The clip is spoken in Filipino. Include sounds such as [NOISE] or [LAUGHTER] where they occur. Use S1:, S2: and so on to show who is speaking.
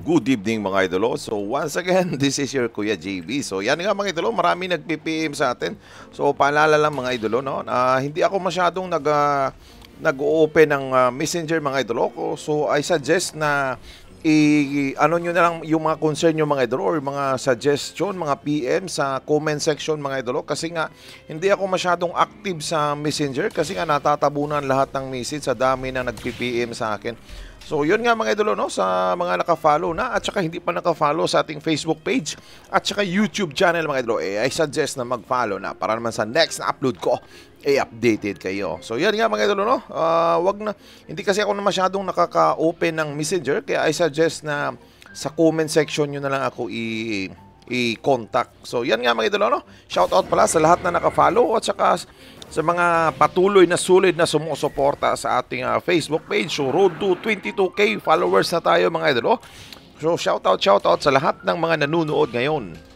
S1: good evening mga idolo. So once again, [LAUGHS] this is your Kuya JB. So yan nga mga idolo, marami nag-PM sa atin. So paalala lang mga idolo, no? Uh, hindi ako masyadong nag, uh, ah, nag-open ng uh, messenger mga idolo ko. So I suggest na i ano niyo na lang yung mga concern niyo mga idolo or mga suggestion, mga PM sa comment section mga idolo kasi nga hindi ako masyadong active sa Messenger kasi nga natatabunan lahat ng message sa dami na nagpi-PM sa akin. So yun nga mga idolo no sa mga naka-follow na at saka hindi pa naka-follow sa ating Facebook page at saka YouTube channel mga idolo eh I suggest na mag-follow na para naman sa next na upload ko eh updated kayo. So yun nga mga idolo no. Uh, wag na hindi kasi ako na masyadong nakaka-open ng Messenger kaya I suggest na sa comment section niyo na lang ako i i-contact. So yan nga mga idol, no? Shout out pala sa lahat na nakafollow at saka sa mga patuloy na sulit na sumusuporta sa ating uh, Facebook page. So road to 22k followers na tayo mga idol. Oh. So shout out, shout out sa lahat ng mga nanonood ngayon.